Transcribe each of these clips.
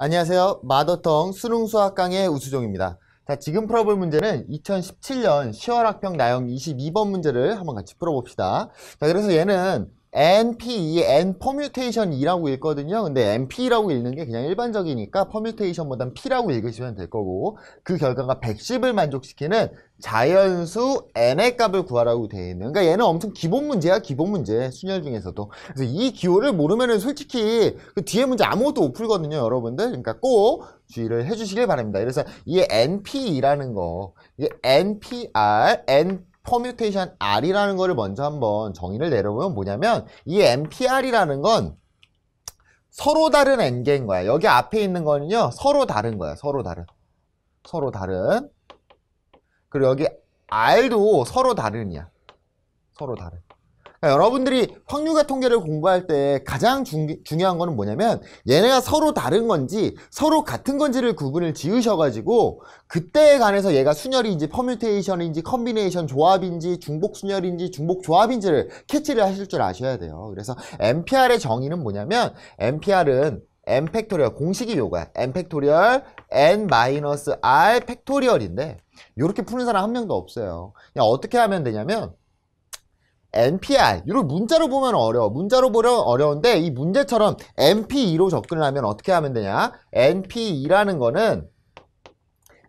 안녕하세요. 마더텅 수능수학 강의 우수종입니다. 자, 지금 풀어볼 문제는 2017년 10월 학평 나형 22번 문제를 한번 같이 풀어봅시다. 자, 그래서 얘는 NP, e N permutation 2라고 읽거든요. 근데 NP라고 읽는 게 그냥 일반적이니까 p e r m u t a t i o n 보단 P라고 읽으시면 될 거고 그 결과가 110을 만족시키는 자연수 N의 값을 구하라고 되어 있는 그러니까 얘는 엄청 기본 문제야 기본 문제 순열 중에서도 그래서 이 기호를 모르면은 솔직히 그 뒤에 문제 아무것도 못 풀거든요 여러분들 그러니까 꼭 주의를 해주시길 바랍니다 그래서 이 NP라는 거 이게 NPR, NP 퍼뮤테이션 R이라는 거를 먼저 한번 정의를 내려보면 뭐냐면 이 MPR이라는 건 서로 다른 N개인 거야. 여기 앞에 있는 거는요. 서로 다른 거야. 서로 다른. 서로 다른. 그리고 여기 R도 서로 다른이야. 서로 다른. 그러니까 여러분들이 확률과 통계를 공부할 때 가장 중, 요한 거는 뭐냐면 얘네가 서로 다른 건지 서로 같은 건지를 구분을 지으셔가지고 그때에 관해서 얘가 순열인지 퍼뮤테이션인지 컨비네이션 조합인지 중복 순열인지 중복 조합인지를 캐치를 하실 줄 아셔야 돼요. 그래서 NPR의 정의는 뭐냐면 NPR은 n 팩토리얼 공식이 요거야. n 팩토리얼 n 마 r 팩토리얼인데 이렇게 푸는 사람 한 명도 없어요. 그냥 어떻게 하면 되냐면 NPR 이걸 문자로 보면 어려워 문자로 보면 어려운데 이 문제처럼 NP2로 접근을 하면 어떻게 하면 되냐 NP2라는 거는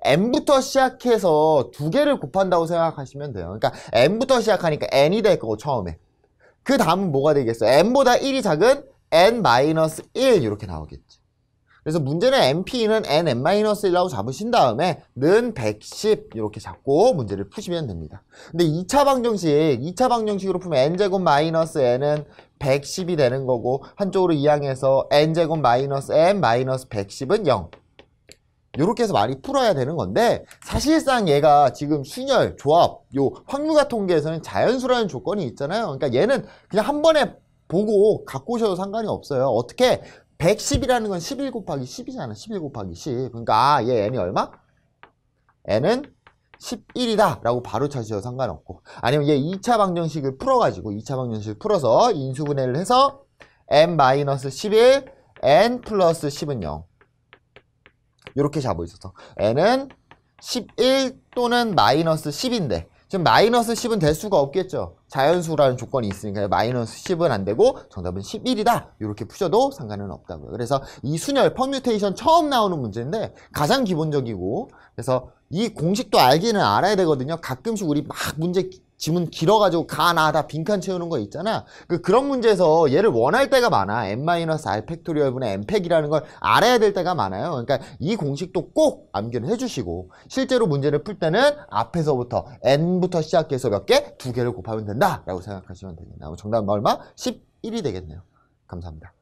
n부터 시작해서 두 개를 곱한다고 생각하시면 돼요 그러니까 n부터 시작하니까 n이 될 거고 처음에 그 다음은 뭐가 되겠어 n보다 1이 작은 n-1 이렇게 나오겠죠 그래서 문제는 MP는 N-1이라고 잡으신 다음에 는 110 이렇게 잡고 문제를 푸시면 됩니다. 근데 2차 방정식, 2차 방정식으로 풀면 N제곱 마이너스 N은 110이 되는 거고 한쪽으로 이항해서 N제곱 마이너스 N 마이너스 110은 0. 이렇게 해서 많이 풀어야 되는 건데 사실상 얘가 지금 순열, 조합, 요 확률과 통계에서는 자연수라는 조건이 있잖아요. 그러니까 얘는 그냥 한 번에 보고 갖고 오셔도 상관이 없어요. 어떻게 110이라는 건 11 곱하기 10이잖아. 11 곱하기 10. 그러니까 아, 얘 n이 얼마? n은 11이다 라고 바로 찾으셔도 상관없고 아니면 얘 2차 방정식을 풀어가지고 2차 방정식을 풀어서 인수분해를 해서 n-11 n 플러스 10은 0 이렇게 잡고 있어서 n은 11 또는 마이너스 10인데 지금 마이너스 10은 될 수가 없겠죠. 자연수라는 조건이 있으니까 마이너스 10은 안 되고 정답은 11이다. 이렇게 푸셔도 상관은 없다고요. 그래서 이 순열 퍼뮤테이션 처음 나오는 문제인데 가장 기본적이고 그래서 이 공식도 알기는 알아야 되거든요. 가끔씩 우리 막 문제 지문 길어가지고 가나다 빈칸 채우는 거 있잖아 그 그런 문제에서 얘를 원할 때가 많아 n-r 팩토리얼분의 n팩이라는 걸 알아야 될 때가 많아요 그러니까 이 공식도 꼭 암기를 해주시고 실제로 문제를 풀 때는 앞에서부터 n부터 시작해서 몇 개? 두 개를 곱하면 된다 라고 생각하시면 되겠네 정답은 뭐 얼마? 11이 되겠네요 감사합니다